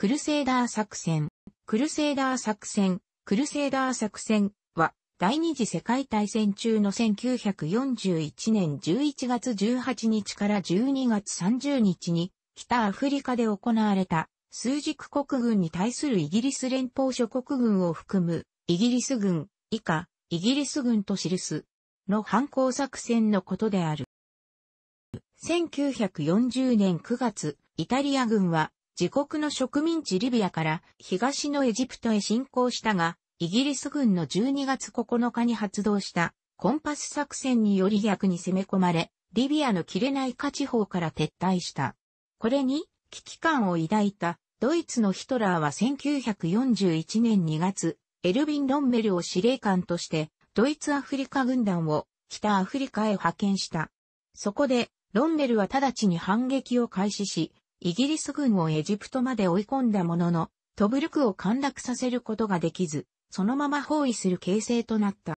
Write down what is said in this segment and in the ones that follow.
クルセーダー作戦。クルセーダー作戦。クルセーダー作戦は、第二次世界大戦中の1941年11月18日から12月30日に、北アフリカで行われた、数軸国軍に対するイギリス連邦諸国軍を含む、イギリス軍、以下、イギリス軍と記す、の反抗作戦のことである。1940年9月、イタリア軍は自国の植民地リビアから東のエジプトへ侵攻したが、イギリス軍の12月9日に発動したコンパス作戦により逆に攻め込まれ、リビアの切れない下地方から撤退した。これに危機感を抱いたドイツのヒトラーは1941年2月、エルヴィン・ロンメルを司令官として、ドイツアフリカ軍団を北アフリカへ派遣した。そこで、ロンメルは直ちに反撃を開始し、イギリス軍をエジプトまで追い込んだものの、トブルクを陥落させることができず、そのまま包囲する形勢となった。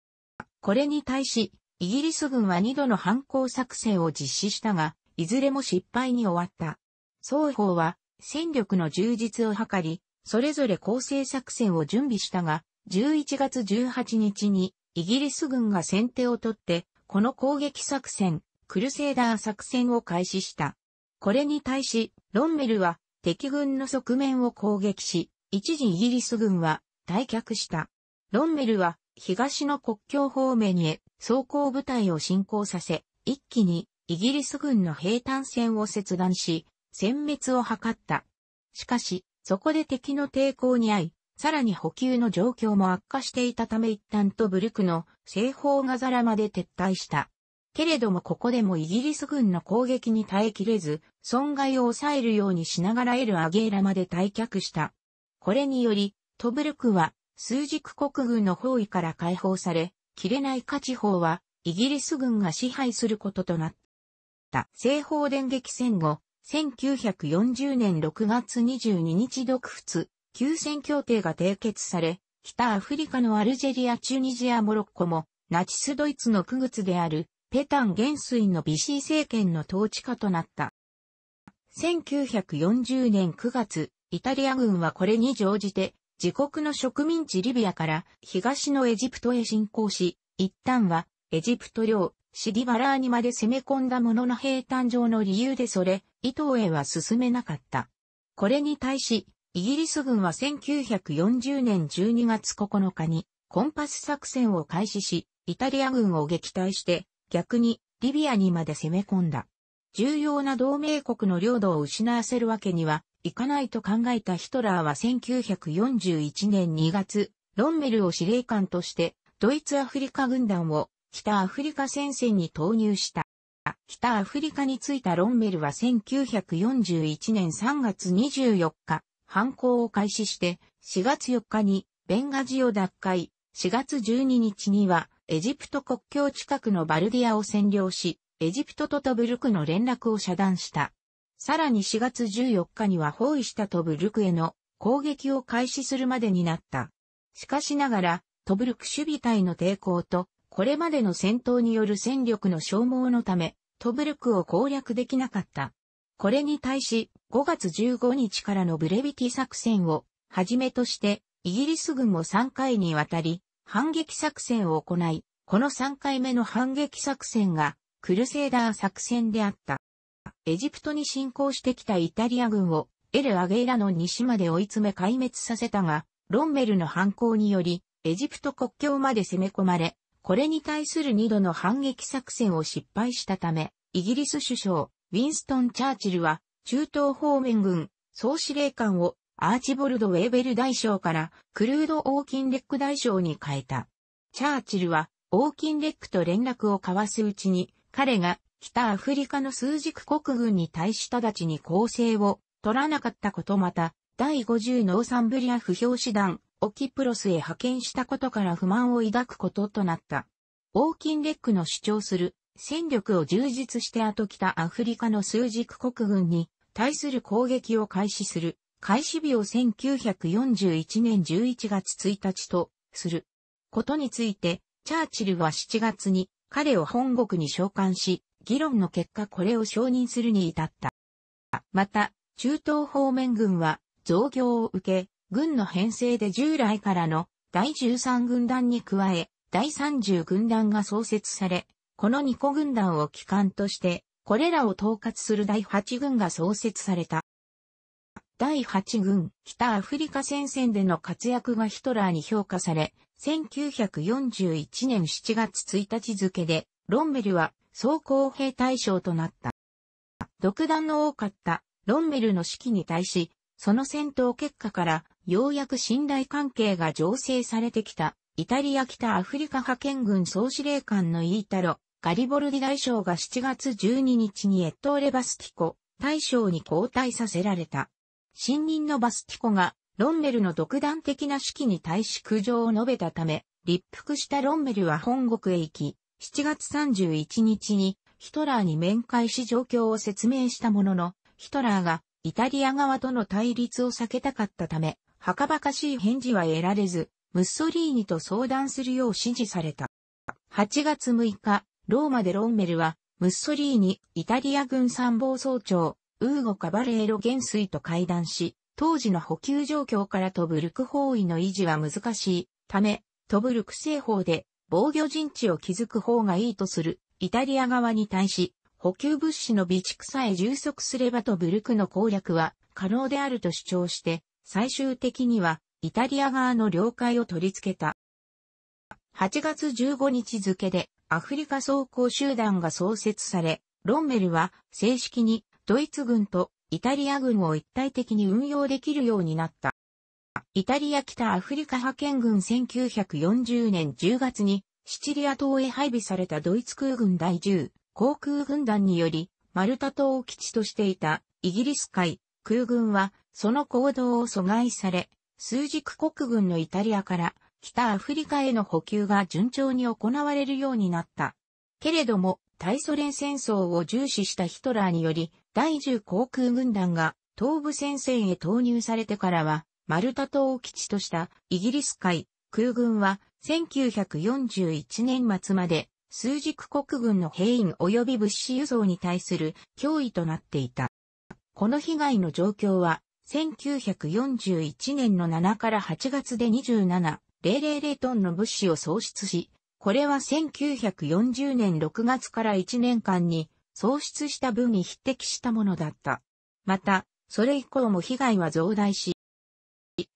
これに対し、イギリス軍は二度の反抗作戦を実施したが、いずれも失敗に終わった。双方は戦力の充実を図り、それぞれ構成作戦を準備したが、11月18日にイギリス軍が先手を取って、この攻撃作戦、クルセーダー作戦を開始した。これに対し、ロンメルは敵軍の側面を攻撃し、一時イギリス軍は退却した。ロンメルは東の国境方面へ装甲部隊を進行させ、一気にイギリス軍の兵坦線を切断し、殲滅を図った。しかし、そこで敵の抵抗に遭い、さらに補給の状況も悪化していたため一旦トブルクの西方ガザラまで撤退した。けれどもここでもイギリス軍の攻撃に耐えきれず、損害を抑えるようにしながらエルアゲーラまで退却した。これにより、トブルクは、数軸国軍の包囲から解放され、切れない価値法は、イギリス軍が支配することとなった。西方電撃戦後、1940年6月22日独仏、休戦協定が締結され、北アフリカのアルジェリア、チュニジア、モロッコも、ナチスドイツの区靴であるペタン元帥のビシー政権の統治下となった。1940年9月、イタリア軍はこれに乗じて、自国の植民地リビアから東のエジプトへ侵攻し、一旦はエジプト領シディバラーニまで攻め込んだものの平坦上の理由でそれ、伊東へは進めなかった。これに対し、イギリス軍は1940年12月9日にコンパス作戦を開始し、イタリア軍を撃退して、逆にリビアにまで攻め込んだ。重要な同盟国の領土を失わせるわけにはいかないと考えたヒトラーは1941年2月、ロンメルを司令官としてドイツアフリカ軍団を北アフリカ戦線に投入した。北アフリカに着いたロンメルは1941年3月24日、犯行を開始して4月4日にベンガジを奪回、4月12日にはエジプト国境近くのバルディアを占領し、エジプトとトブルクの連絡を遮断した。さらに4月14日には包囲したトブルクへの攻撃を開始するまでになった。しかしながら、トブルク守備隊の抵抗と、これまでの戦闘による戦力の消耗のため、トブルクを攻略できなかった。これに対し、5月15日からのブレビティ作戦をはじめとして、イギリス軍も3回にわたり、反撃作戦を行い、この3回目の反撃作戦がクルセーダー作戦であった。エジプトに侵攻してきたイタリア軍をエル・アゲイラの西まで追い詰め壊滅させたが、ロンメルの反抗により、エジプト国境まで攻め込まれ、これに対する2度の反撃作戦を失敗したため、イギリス首相、ウィンストン・チャーチルは、中東方面軍、総司令官をアーチボルド・ウェーベル大将からクルード・オーキンレック大将に変えた。チャーチルはオーキンレックと連絡を交わすうちに彼が北アフリカの数軸国軍に対し直ちに攻勢を取らなかったことまた、第50ノーサンブリア不評師団、オキプロスへ派遣したことから不満を抱くこととなった。オーキンレックの主張する戦力を充実して後北アフリカの数軸国軍に対する攻撃を開始する開始日を1941年11月1日とすることについて、チャーチルは7月に彼を本国に召喚し、議論の結果これを承認するに至った。また、中東方面軍は増強を受け、軍の編成で従来からの第13軍団に加え、第30軍団が創設され、この2個軍団を機関として、これらを統括する第8軍が創設された。第8軍北アフリカ戦線での活躍がヒトラーに評価され、1941年7月1日付で、ロンメルは総工兵大将となった。独断の多かったロンメルの指揮に対し、その戦闘結果からようやく信頼関係が醸成されてきた、イタリア北アフリカ派遣軍総司令官のイータロ、ガリボルディ大将が7月12日にエットーレバスティコ大将に交代させられた。新任のバスティコが、ロンメルの独断的な指揮に対し苦情を述べたため、立腹したロンメルは本国へ行き、7月31日にヒトラーに面会し状況を説明したものの、ヒトラーがイタリア側との対立を避けたかったため、はかばかしい返事は得られず、ムッソリーニと相談するよう指示された。8月6日、ローマでロンメルは、ムッソリーニ、イタリア軍参謀総長、ウーゴ・カバレーロ元帥と会談し、当時の補給状況からトブルク包囲の維持は難しいため、トブルク西法で防御陣地を築く方がいいとするイタリア側に対し、補給物資の備蓄さえ充足すればトブルクの攻略は可能であると主張して、最終的にはイタリア側の了解を取り付けた。8月15日付でアフリカ装甲集団が創設され、ロンメルは正式にドイツ軍とイタリア軍を一体的に運用できるようになった。イタリア北アフリカ派遣軍1940年10月にシチリア島へ配備されたドイツ空軍第10航空軍団によりマルタ島を基地としていたイギリス海空軍はその行動を阻害され数軸国軍のイタリアから北アフリカへの補給が順調に行われるようになった。けれども、対ソ連戦争を重視したヒトラーにより、第10航空軍団が東部戦線へ投入されてからは、マルタ島を基地としたイギリス海空軍は1941年末まで数軸国軍の兵員及び物資輸送に対する脅威となっていた。この被害の状況は1941年の7から8月で27000トンの物資を喪失し、これは1940年6月から1年間に喪失した分に匹敵したものだった。また、それ以降も被害は増大し、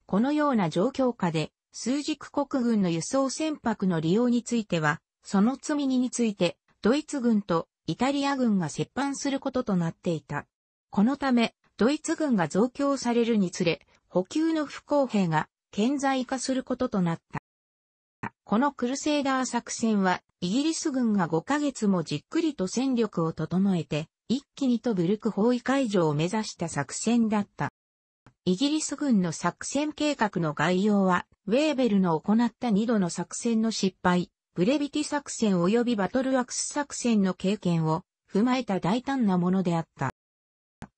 このような状況下で、数軸国軍の輸送船舶の利用については、その積みについて、ドイツ軍とイタリア軍が接班することとなっていた。このため、ドイツ軍が増強されるにつれ、補給の不公平が顕在化することとなった。このクルセイダー作戦はイギリス軍が5ヶ月もじっくりと戦力を整えて、一気にトブルク包囲解除を目指した作戦だった。イギリス軍の作戦計画の概要は、ウェーベルの行った2度の作戦の失敗、ブレビティ作戦及びバトルワックス作戦の経験を踏まえた大胆なものであった。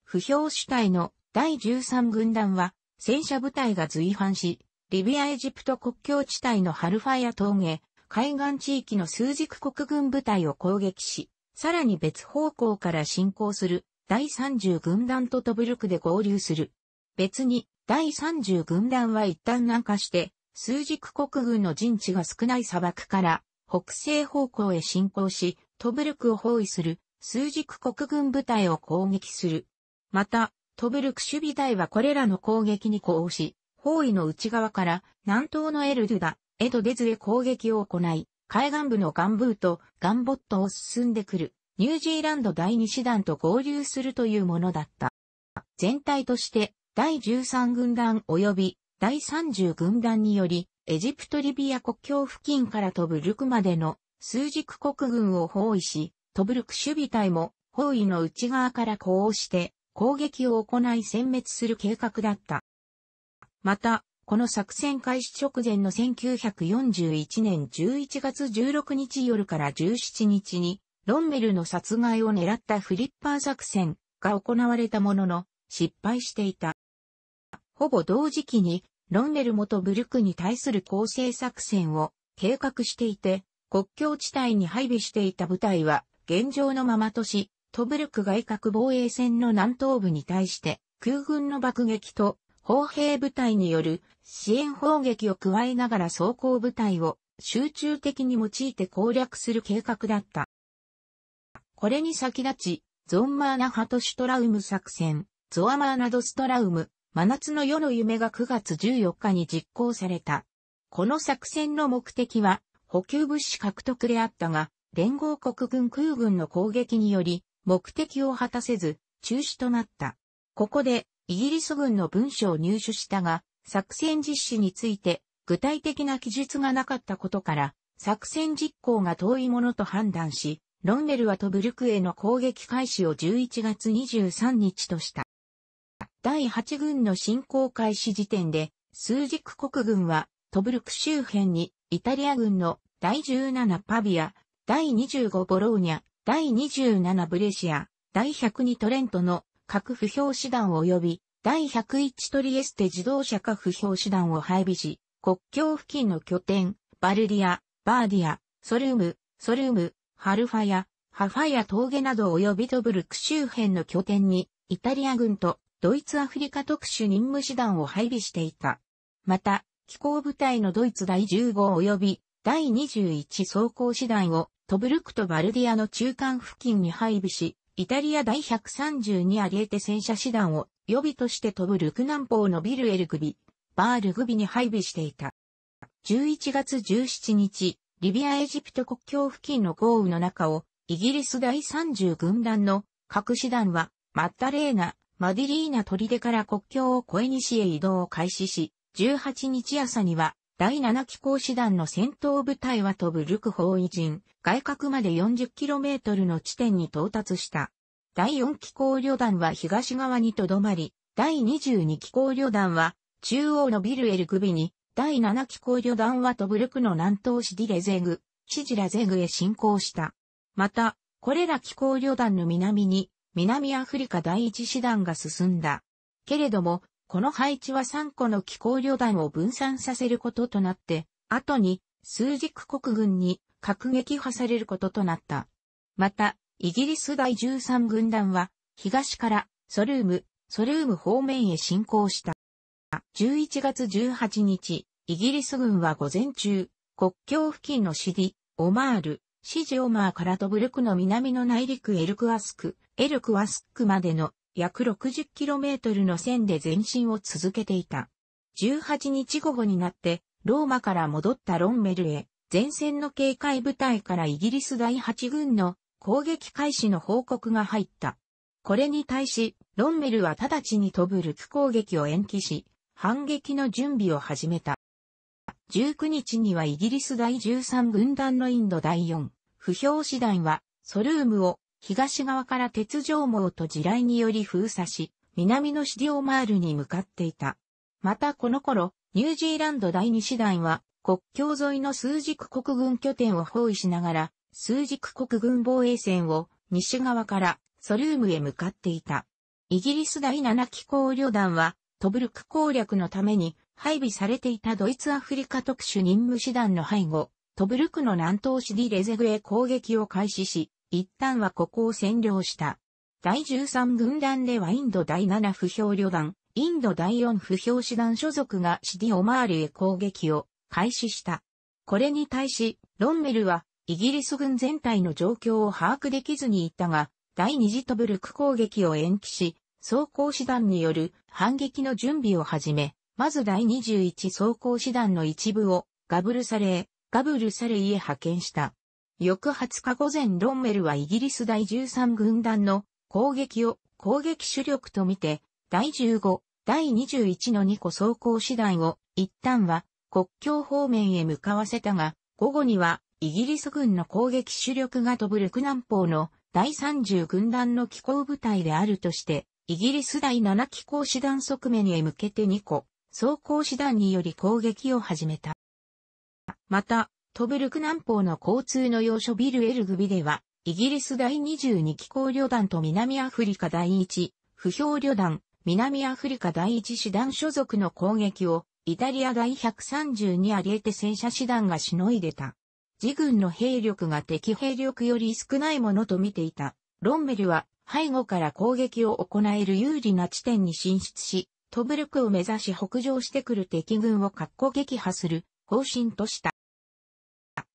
不評主体の第13軍団は、戦車部隊が随伴し、リビアエジプト国境地帯のハルファイア峠、海岸地域の数軸国軍部隊を攻撃し、さらに別方向から進行する第30軍団とトブルクで合流する。別に第30軍団は一旦南下して、数軸国軍の陣地が少ない砂漠から北西方向へ進行し、トブルクを包囲する数軸国軍部隊を攻撃する。また、トブルク守備隊はこれらの攻撃に呼応し、包囲の内側から南東のエルドゥダ、エドデズへ攻撃を行い、海岸部のガンブーとガンボットを進んでくる、ニュージーランド第2師団と合流するというものだった。全体として、第13軍団及び第30軍団により、エジプトリビア国境付近から飛ぶルクまでの数軸国軍を包囲し、トブルク守備隊も包囲の内側から呼応して攻撃を行い殲滅する計画だった。また、この作戦開始直前の1941年11月16日夜から17日に、ロンメルの殺害を狙ったフリッパー作戦が行われたものの、失敗していた。ほぼ同時期に、ロンメル元ブルクに対する構成作戦を計画していて、国境地帯に配備していた部隊は、現状のままとし、トブルク外郭防衛線の南東部に対して、空軍の爆撃と砲兵部隊による支援砲撃を加えながら装甲部隊を集中的に用いて攻略する計画だった。これに先立ち、ゾンマーナハトシュトラウム作戦、ゾアマーナドストラウム、真夏の夜の夢が9月14日に実行された。この作戦の目的は補給物資獲得であったが、連合国軍空軍の攻撃により目的を果たせず中止となった。ここでイギリス軍の文書を入手したが、作戦実施について具体的な記述がなかったことから、作戦実行が遠いものと判断し、ロンネルはトブルクへの攻撃開始を11月23日とした。第8軍の侵攻開始時点で、数軸国軍はトブルク周辺にイタリア軍の第17パビア、第25ボローニャ、第27ブレシア、第102トレントの核不評師団及び第101トリエステ自動車核不評師団を配備し、国境付近の拠点、バルディア、バーディア、ソルーム、ソルーム、ハルファヤ、ハファヤ峠など及びトブルク周辺の拠点に、イタリア軍とドイツアフリカ特殊任務師団を配備していた。また、機構部隊のドイツ第1 5及び第21装甲師団をトブルクとバルディアの中間付近に配備し、イタリア第132アリエテ戦車師団を予備として飛ぶルク南方のビルエルグビ、バールグビに配備していた。11月17日、リビアエジプト国境付近の豪雨の中を、イギリス第30軍団の各師団は、マッタレーナ、マディリーナ砦から国境を越え西へ移動を開始し、18日朝には第7機構師団の戦闘部隊は飛ぶルク包囲陣、外角まで 40km の地点に到達した。第4機構旅団は東側にとどまり、第22機構旅団は中央のビルエル首に、第7機構旅団はトブルクの南東市ディレゼグ、シジラゼグへ進行した。また、これら機構旅団の南に、南アフリカ第一師団が進んだ。けれども、この配置は3個の気候旅団を分散させることとなって、後に数軸国軍に核撃破されることとなった。また、イギリス第13軍団は、東からソルーム、ソルーム方面へ進行した。11月18日、イギリス軍は午前中、国境付近のシディ、オマール、シジオマーからトブルクの南の内陸エルクアスク、エルクアスクまでの約 60km の線で前進を続けていた。18日午後になって、ローマから戻ったロンメルへ、前線の警戒部隊からイギリス第8軍の攻撃開始の報告が入った。これに対し、ロンメルは直ちに飛ぶルク攻撃を延期し、反撃の準備を始めた。19日にはイギリス第13軍団のインド第4、不評師団は、ソルームを東側から鉄条網と地雷により封鎖し、南のシディオマールに向かっていた。またこの頃、ニュージーランド第二師団は、国境沿いの数軸国軍拠点を包囲しながら、数軸国軍防衛線を西側からソリウムへ向かっていた。イギリス第7機構旅団は、トブルク攻略のために配備されていたドイツアフリカ特殊任務師団の背後、トブルクの南東シディレゼグへ攻撃を開始し、一旦はここを占領した。第13軍団ではインド第7不評旅団、インド第4不評師団所属がシディ・オマールへ攻撃を開始した。これに対し、ロンメルは、イギリス軍全体の状況を把握できずにいたが、第二次トブルク攻撃を延期し、装甲師団による反撃の準備を始め、まず第21装甲師団の一部をガブルサレー、ガブルサレイへ派遣した。翌20日午前ロンメルはイギリス第13軍団の攻撃を攻撃主力とみて、第15、第21の2個走行師団を一旦は国境方面へ向かわせたが、午後にはイギリス軍の攻撃主力が飛ぶルク南方の第30軍団の機構部隊であるとして、イギリス第7機構師団側面へ向けて2個、走行師団により攻撃を始めた。また、トブルク南方の交通の要所ビルエルグビでは、イギリス第22機構旅団と南アフリカ第1、不評旅団、南アフリカ第1師団所属の攻撃を、イタリア第132アリエテ戦車師団がしのいでた。自軍の兵力が敵兵力より少ないものと見ていた。ロンメルは背後から攻撃を行える有利な地点に進出し、トブルクを目指し北上してくる敵軍を格好撃破する方針とした。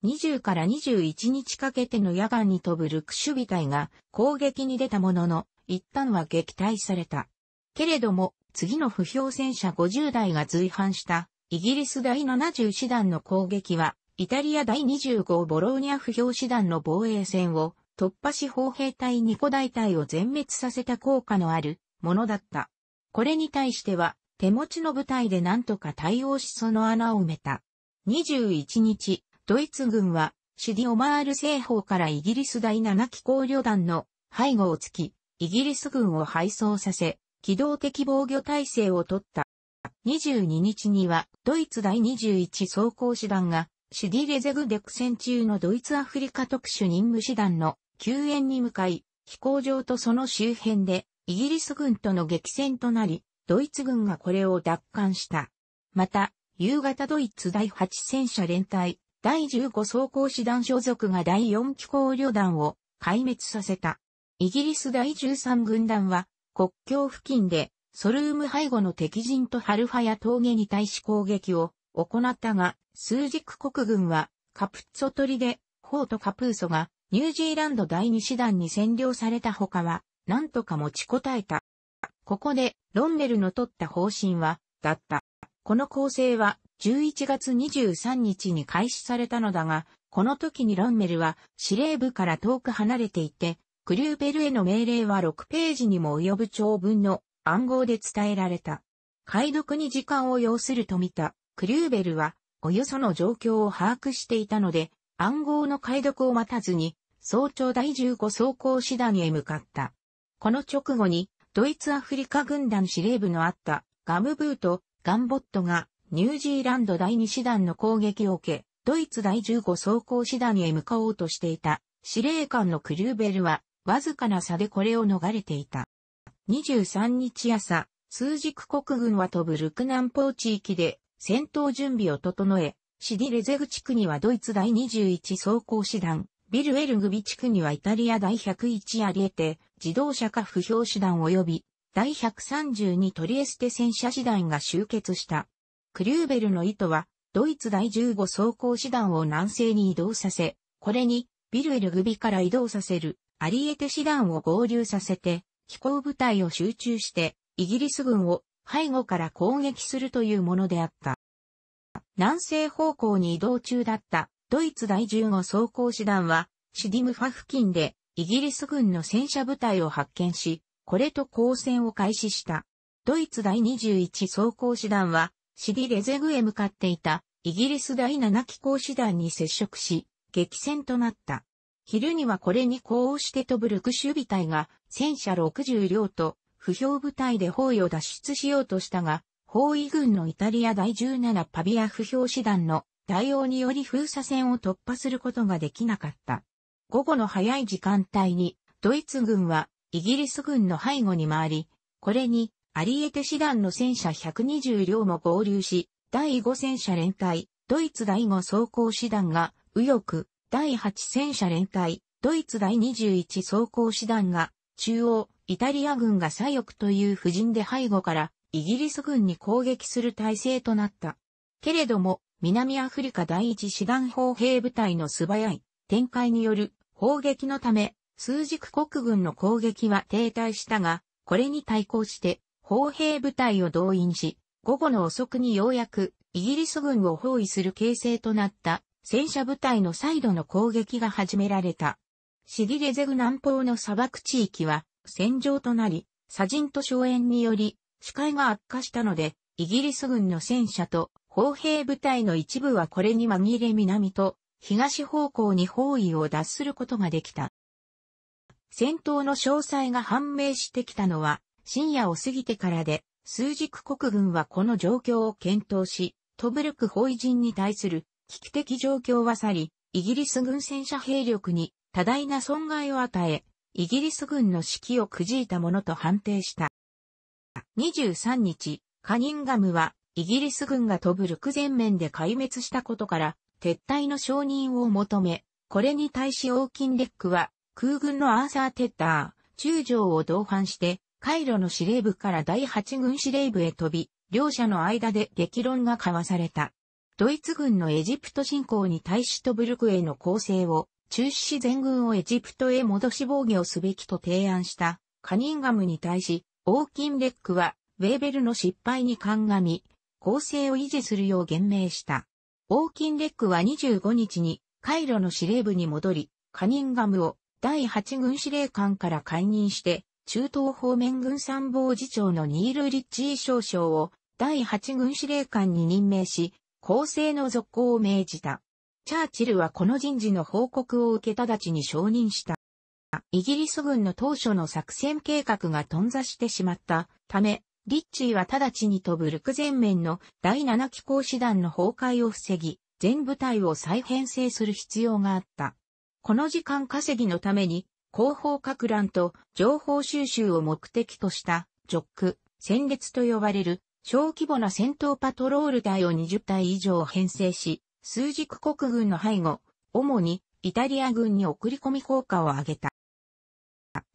20から21日かけての夜間に飛ぶルクシュビ隊が攻撃に出たものの、一旦は撃退された。けれども、次の不評戦車50台が随伴したイギリス第70師団の攻撃は、イタリア第25ボローニャ不評師団の防衛戦を突破し砲兵隊2個大隊を全滅させた効果のあるものだった。これに対しては、手持ちの部隊で何とか対応しその穴を埋めた。21日、ドイツ軍は、シディオマール西方からイギリス第7機甲旅団の背後をつき、イギリス軍を敗走させ、機動的防御体制を取った。22日には、ドイツ第21装甲師団が、シディレゼグデク戦中のドイツアフリカ特殊任務師団の救援に向かい、飛行場とその周辺で、イギリス軍との激戦となり、ドイツ軍がこれを奪還した。また、夕方ドイツ第8戦車連隊、第15装甲師団所属が第4機構旅団を壊滅させた。イギリス第13軍団は国境付近でソルーム背後の敵陣とハルファや峠に対し攻撃を行ったが、数軸国軍はカプッツォ取りでホートカプーソがニュージーランド第2師団に占領された他は何とか持ちこたえた。ここでロンネルの取った方針は、だった。この構成は11月23日に開始されたのだが、この時にロンメルは司令部から遠く離れていて、クリューベルへの命令は6ページにも及ぶ長文の暗号で伝えられた。解読に時間を要すると見た、クリューベルは、およその状況を把握していたので、暗号の解読を待たずに、早朝第15装甲師団へ向かった。この直後に、ドイツアフリカ軍団司令部のあったガムブーとガンボットがニュージーランド第2師団の攻撃を受け、ドイツ第15装甲師団へ向かおうとしていた司令官のクルーベルは、わずかな差でこれを逃れていた。23日朝、数軸国軍は飛ぶルクナンポー地域で戦闘準備を整え、シディレゼグ地区にはドイツ第21装甲師団、ビルエルグビ地区にはイタリア第101アリエテ、自動車化不評師団及び、第132トリエステ戦車師団が集結した。クリューベルの意図は、ドイツ第15走行師団を南西に移動させ、これに、ビルエルグビから移動させる、アリエテ師団を合流させて、飛行部隊を集中して、イギリス軍を背後から攻撃するというものであった。南西方向に移動中だったドイツ第15装甲師団はシディムファ付近でイギリス軍の戦車部隊を発見し、これと交戦を開始した。ドイツ第21装甲師団はシディ・レゼグへ向かっていたイギリス第7機構師団に接触し、激戦となった。昼にはこれに呼応して飛ぶルク守備隊が戦車60両と不評部隊で包囲を脱出しようとしたが、包囲軍のイタリア第17パビア不評師団の対応により封鎖線を突破することができなかった。午後の早い時間帯にドイツ軍はイギリス軍の背後に回り、これにアリエテ師団の戦車120両も合流し、第5戦車連隊、ドイツ第5装甲師団が、右翼、第8戦車連隊、ドイツ第21装甲師団が、中央、イタリア軍が左翼という布陣で背後から、イギリス軍に攻撃する体制となった。けれども、南アフリカ第一師団砲兵部隊の素早い展開による砲撃のため、数軸国軍の攻撃は停滞したが、これに対抗して、砲兵部隊を動員し、午後の遅くにようやくイギリス軍を包囲する形勢となった戦車部隊の再度の攻撃が始められた。シギレゼグ南方の砂漠地域は戦場となり、砂人と荘園により視界が悪化したので、イギリス軍の戦車と砲兵部隊の一部はこれに紛れ南と東方向に包囲を脱することができた。戦闘の詳細が判明してきたのは深夜を過ぎてからで、数軸国軍はこの状況を検討し、トブルク包囲陣に対する危機的状況は去り、イギリス軍戦車兵力に多大な損害を与え、イギリス軍の指揮をくじいたものと判定した。23日、カニンガムは、イギリス軍がトブルク全面で壊滅したことから、撤退の承認を求め、これに対しオーキンレックは、空軍のアーサー・テッター、中将を同伴して、カイロの司令部から第8軍司令部へ飛び、両者の間で激論が交わされた。ドイツ軍のエジプト侵攻に対しトブルクへの攻勢を中止し全軍をエジプトへ戻し防御をすべきと提案したカニンガムに対し、オーキンレックはウェーベルの失敗に鑑み、攻勢を維持するよう言明した。オーキンレックは25日にカイロの司令部に戻り、カニンガムを第8軍司令官から解任して、中東方面軍参謀次長のニール・リッチー少将を第8軍司令官に任命し、構成の続行を命じた。チャーチルはこの人事の報告を受け直ちに承認した。イギリス軍の当初の作戦計画が頓挫してしまったため、リッチーは直ちに飛ぶルク前面の第7機構師団の崩壊を防ぎ、全部隊を再編成する必要があった。この時間稼ぎのために広報拡乱と情報収集を目的としたジョック、戦列と呼ばれる小規模な戦闘パトロール隊を20隊以上編成し、数軸国軍の背後、主にイタリア軍に送り込み効果を上げた。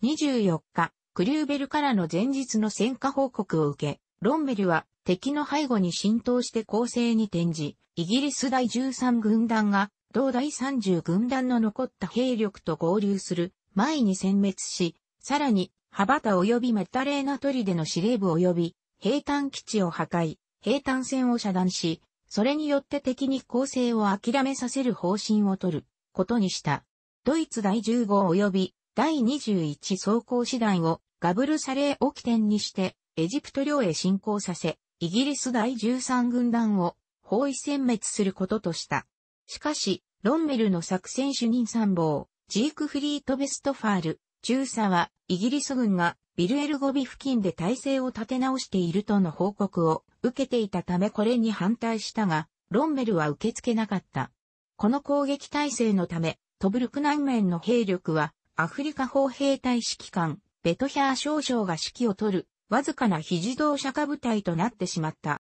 24日、クリューベルからの前日の戦果報告を受け、ロンベルは敵の背後に浸透して攻勢に転じ、イギリス第13軍団が同第30軍団の残った兵力と合流する前に殲滅し、さらに、ハバタ及びメッタレーナトリデの司令部及び、平坦基地を破壊、平坦線を遮断し、それによって敵に攻勢を諦めさせる方針を取ることにした。ドイツ第1 5及び第21装甲師団をガブルサレーを起点にしてエジプト領へ侵攻させ、イギリス第13軍団を包囲殲滅することとした。しかし、ロンメルの作戦主任参謀、ジークフリート・ベストファール、中佐は、イギリス軍がビルエルゴビ付近で体制を立て直しているとの報告を受けていたためこれに反対したが、ロンメルは受け付けなかった。この攻撃体制のため、トブルク南面の兵力は、アフリカ砲兵隊指揮官、ベトヒャー少将が指揮を取る、わずかな非自動車化部隊となってしまった。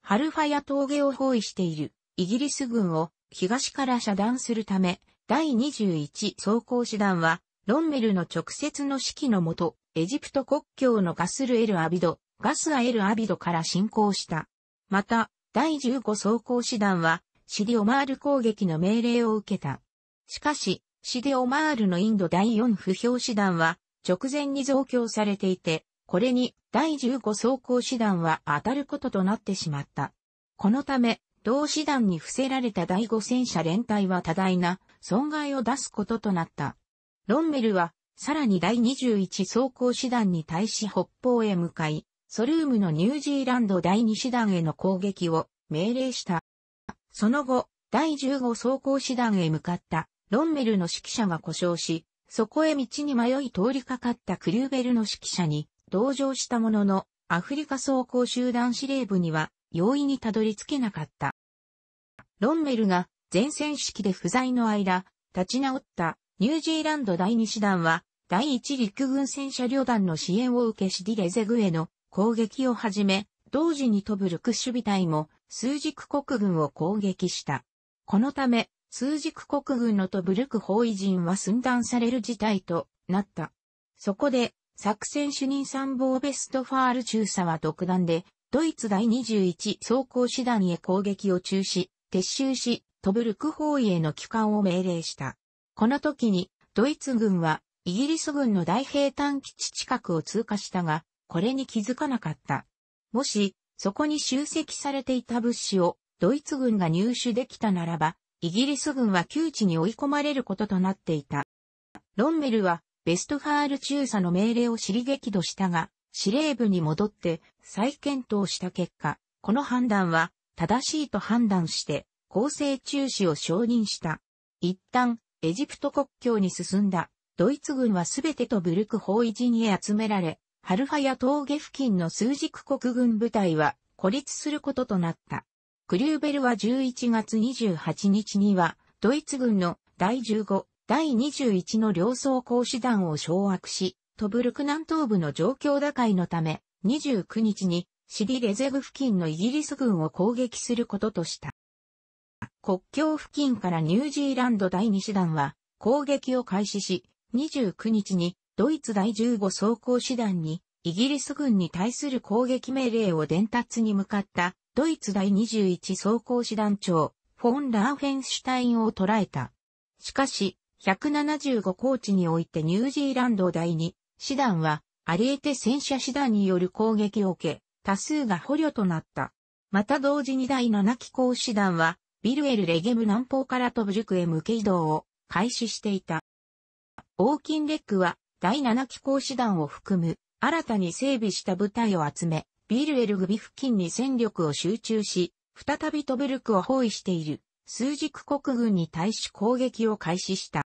ハルファヤ峠を包囲しているイギリス軍を東から遮断するため、第21装甲師団は、ロンメルの直接の指揮のもと、エジプト国境のガスルエルアビド、ガスアエルアビドから侵攻した。また、第15装甲師団は、シディオマール攻撃の命令を受けた。しかし、シディオマールのインド第4不評師団は、直前に増強されていて、これに第15装甲師団は当たることとなってしまった。このため、同師団に伏せられた第五戦車連隊は多大な損害を出すこととなった。ロンメルは、さらに第21装甲師団に対し北方へ向かい、ソルームのニュージーランド第2師団への攻撃を命令した。その後、第15装甲師団へ向かったロンメルの指揮者が故障し、そこへ道に迷い通りかかったクリューベルの指揮者に同乗したものの、アフリカ装甲集団司令部には容易にたどり着けなかった。ロンメルが前線式で不在の間、立ち直ったニュージーランド第2師団は、第1陸軍戦車旅団の支援を受けシディレゼグへの攻撃をはじめ、同時に飛ぶルク守備隊も数軸国軍を攻撃した。このため、数軸国軍のトブルク包囲陣は寸断される事態となった。そこで、作戦主任参謀ベストファール中佐は独断で、ドイツ第21装甲師団へ攻撃を中止、撤収し、トブルク包囲への帰還を命令した。この時に、ドイツ軍は、イギリス軍の大兵団基地近くを通過したが、これに気づかなかった。もし、そこに集積されていた物資を、ドイツ軍が入手できたならば、イギリス軍は窮地に追い込まれることとなっていた。ロンメルは、ベストファール中佐の命令を尻激怒したが、司令部に戻って再検討した結果、この判断は正しいと判断して公正中止を承認した。一旦、エジプト国境に進んだドイツ軍はすべてとブルク包囲陣へ集められ、ハルファや峠付近の数軸国軍部隊は孤立することとなった。クリューベルは11月28日には、ドイツ軍の第15、第21の両装甲師団を掌握し、トブルク南東部の状況打開のため、29日にシィレゼグ付近のイギリス軍を攻撃することとした。国境付近からニュージーランド第2師団は攻撃を開始し、29日にドイツ第15装甲師団にイギリス軍に対する攻撃命令を伝達に向かったドイツ第21装甲師団長フォン・ラーフェンシュタインを捉えた。しかし、175高地においてニュージーランド第2師団は、アリエテ戦車師団による攻撃を受け、多数が捕虜となった。また同時に第7機構師団は、ビルエルレゲム南方からトブジュクへ向け移動を開始していた。オーキンレックは、第7機構師団を含む、新たに整備した部隊を集め、ビルエルビ付近に戦力を集中し、再びトブルクを包囲している、数軸国軍に対し攻撃を開始した。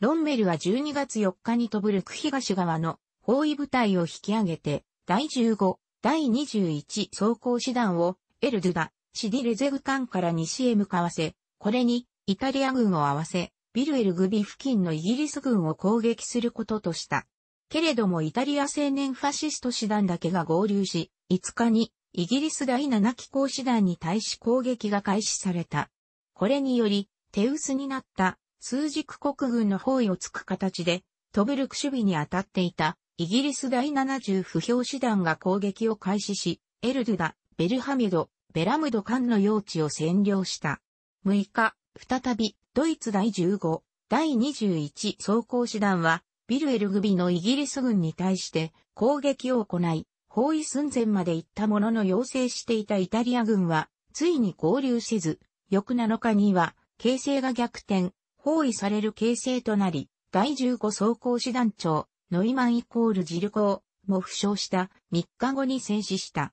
ロンメルは12月4日に飛ぶルク東側の包囲部隊を引き上げて、第15、第21装甲師団をエルドゥダ、シディレゼグ間から西へ向かわせ、これにイタリア軍を合わせ、ビルエルグビ付近のイギリス軍を攻撃することとした。けれどもイタリア青年ファシスト師団だけが合流し、5日にイギリス第7機構師団に対し攻撃が開始された。これにより、手薄になった数軸国軍の包囲をつく形で、トブルク守備に当たっていた、イギリス第70不評師団が攻撃を開始し、エルドゥダ、ベルハミド、ベラムド間の用地を占領した。6日、再び、ドイツ第15、第21装甲師団は、ビルエルグビのイギリス軍に対して攻撃を行い、包囲寸前まで行ったものの要請していたイタリア軍は、ついに合流せず、翌7日には、形勢が逆転、包囲される形勢となり、第15装甲師団長、ノイマンイコールジルコーも負傷した3日後に戦死した。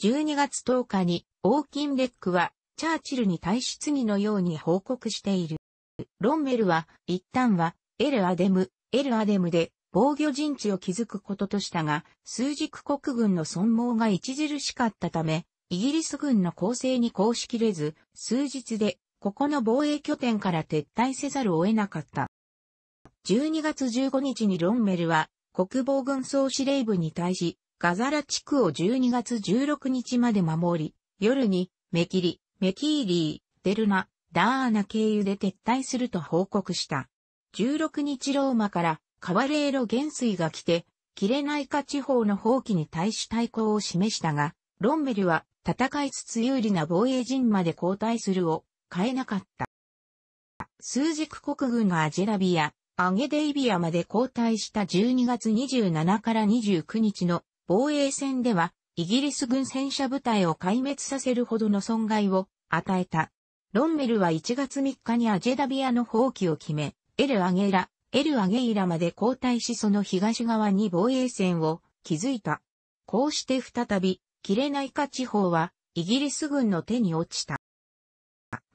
12月10日に、オーキンレックは、チャーチルに対出次のように報告している。ロンメルは、一旦は、エルアデム、エルアデムで、防御陣地を築くこととしたが、数軸国軍の損耗が著しかったため、イギリス軍の攻勢に行しきれず、数日でここの防衛拠点から撤退せざるを得なかった。12月15日にロンメルは国防軍総司令部に対し、ガザラ地区を12月16日まで守り、夜にメキリ、メキーリー、デルナ、ダーナ経由で撤退すると報告した。16日ローマからカワレーロ元帥が来て、キレナイカ地方の放棄に対し対抗を示したが、ロンメルは戦いつつ有利な防衛陣まで交代するを買えなかった。数軸国軍がアジェラビア、アゲデイビアまで交代した12月27から29日の防衛戦では、イギリス軍戦車部隊を壊滅させるほどの損害を与えた。ロンメルは1月3日にアジェダビアの放棄を決め、エル・アゲラ、エル・アゲイラまで交代しその東側に防衛線を築いた。こうして再び、キレナイカ地方はイギリス軍の手に落ちた。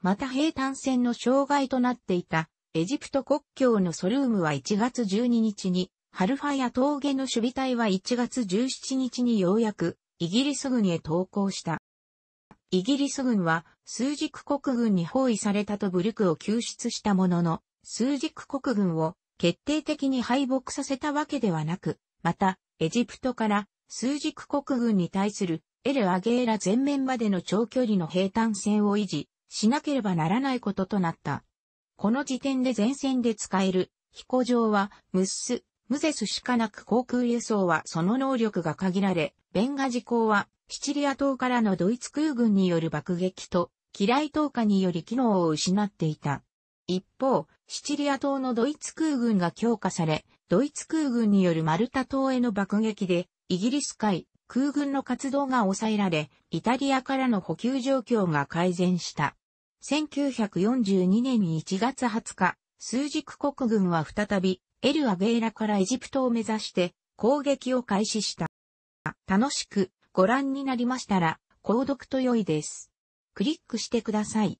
また平坦線の障害となっていた、エジプト国境のソルームは1月12日に、ハルファや峠の守備隊は1月17日にようやく、イギリス軍へ投降した。イギリス軍は、数軸国軍に包囲されたとブルクを救出したものの、数軸国軍を決定的に敗北させたわけではなく、また、エジプトから数軸国軍に対するエル・アゲーラ全面までの長距離の平坦戦を維持、しなければならないこととなった。この時点で前線で使える飛行場はムッス、ムゼスしかなく航空輸送はその能力が限られ、ベンガジ港はシチリア島からのドイツ空軍による爆撃と機雷投下により機能を失っていた。一方、シチリア島のドイツ空軍が強化され、ドイツ空軍によるマルタ島への爆撃で、イギリス海空軍の活動が抑えられ、イタリアからの補給状況が改善した。1942年1月20日、数軸国軍は再びエル・アベーラからエジプトを目指して攻撃を開始した。楽しくご覧になりましたら、購読と良いです。クリックしてください。